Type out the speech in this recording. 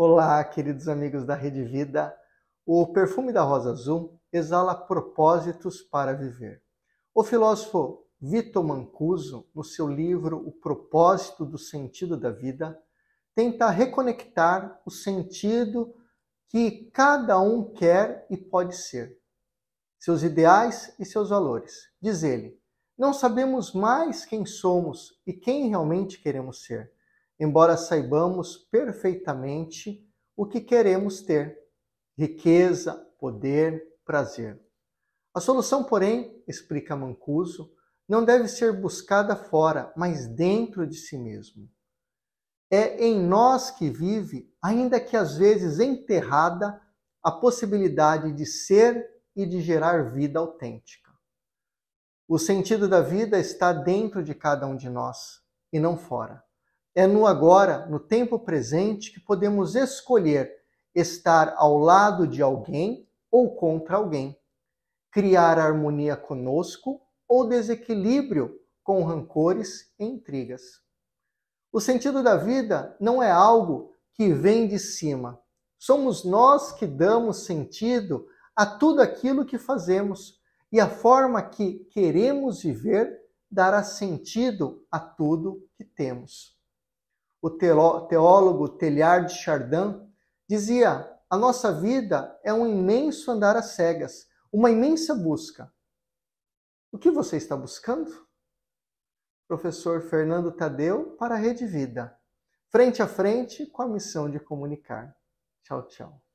Olá, queridos amigos da Rede Vida. O perfume da rosa azul exala propósitos para viver. O filósofo Vitor Mancuso, no seu livro O Propósito do Sentido da Vida, tenta reconectar o sentido que cada um quer e pode ser, seus ideais e seus valores. Diz ele: Não sabemos mais quem somos e quem realmente queremos ser embora saibamos perfeitamente o que queremos ter: riqueza, poder, prazer. A solução, porém, explica Mancuso, não deve ser buscada fora, mas dentro de si mesmo. É em nós que vive, ainda que às vezes enterrada, a possibilidade de ser e de gerar vida autêntica. O sentido da vida está dentro de cada um de nós e não fora. É no agora, no tempo presente, que podemos escolher estar ao lado de alguém ou contra alguém, criar harmonia conosco ou desequilíbrio com rancores e intrigas. O sentido da vida não é algo que vem de cima. Somos nós que damos sentido a tudo aquilo que fazemos e a forma que queremos viver dará sentido a tudo que temos. O teólogo Teilhard de Chardin dizia: a nossa vida é um imenso andar às cegas, uma imensa busca. O que você está buscando? Professor Fernando Tadeu para a Rede Vida, frente a frente com a missão de comunicar. Tchau, tchau.